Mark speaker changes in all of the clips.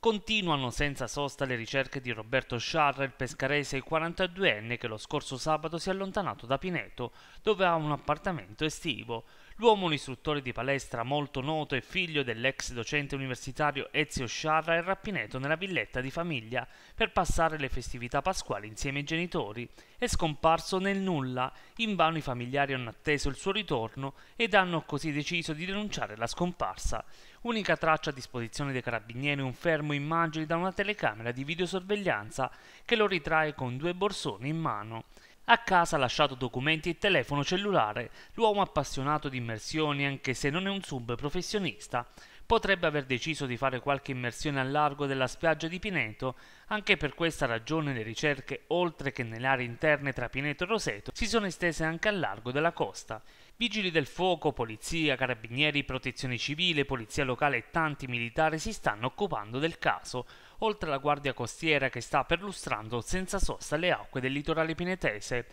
Speaker 1: Continuano senza sosta le ricerche di Roberto Sciarra, il pescarese 42enne che lo scorso sabato si è allontanato da Pineto, dove ha un appartamento estivo. L'uomo, un istruttore di palestra molto noto e figlio dell'ex docente universitario Ezio Sciarra, è rapinato nella villetta di famiglia per passare le festività pasquali insieme ai genitori. È scomparso nel nulla, invano i familiari hanno atteso il suo ritorno ed hanno così deciso di denunciare la scomparsa. Unica traccia a disposizione dei carabinieri un fermo immagini da una telecamera di videosorveglianza che lo ritrae con due borsoni in mano. A casa ha lasciato documenti e telefono cellulare, l'uomo appassionato di immersioni anche se non è un sub professionista potrebbe aver deciso di fare qualche immersione al largo della spiaggia di Pineto, anche per questa ragione le ricerche, oltre che nelle aree interne tra Pineto e Roseto, si sono estese anche al largo della costa. Vigili del fuoco, polizia, carabinieri, protezione civile, polizia locale e tanti militari si stanno occupando del caso, oltre alla guardia costiera che sta perlustrando senza sosta le acque del litorale pinetese.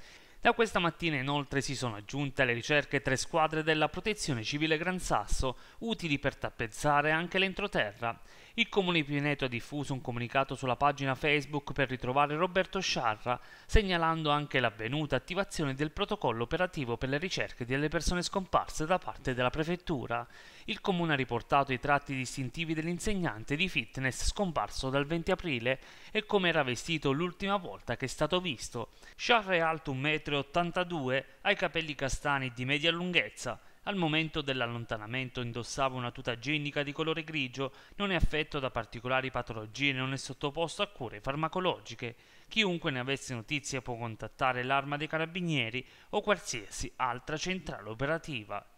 Speaker 1: Da questa mattina inoltre si sono aggiunte alle ricerche tre squadre della Protezione Civile Gran Sasso, utili per tappezzare anche l'entroterra. Il Comune di Pineto ha diffuso un comunicato sulla pagina Facebook per ritrovare Roberto Sciarra, segnalando anche l'avvenuta attivazione del protocollo operativo per le ricerche delle persone scomparse da parte della Prefettura. Il Comune ha riportato i tratti distintivi dell'insegnante di fitness scomparso dal 20 aprile e come era vestito l'ultima volta che è stato visto. Sciarra è alto 1,82 m, ha i capelli castani di media lunghezza, al momento dell'allontanamento indossava una tuta genica di colore grigio, non è affetto da particolari patologie e non è sottoposto a cure farmacologiche. Chiunque ne avesse notizia può contattare l'arma dei carabinieri o qualsiasi altra centrale operativa.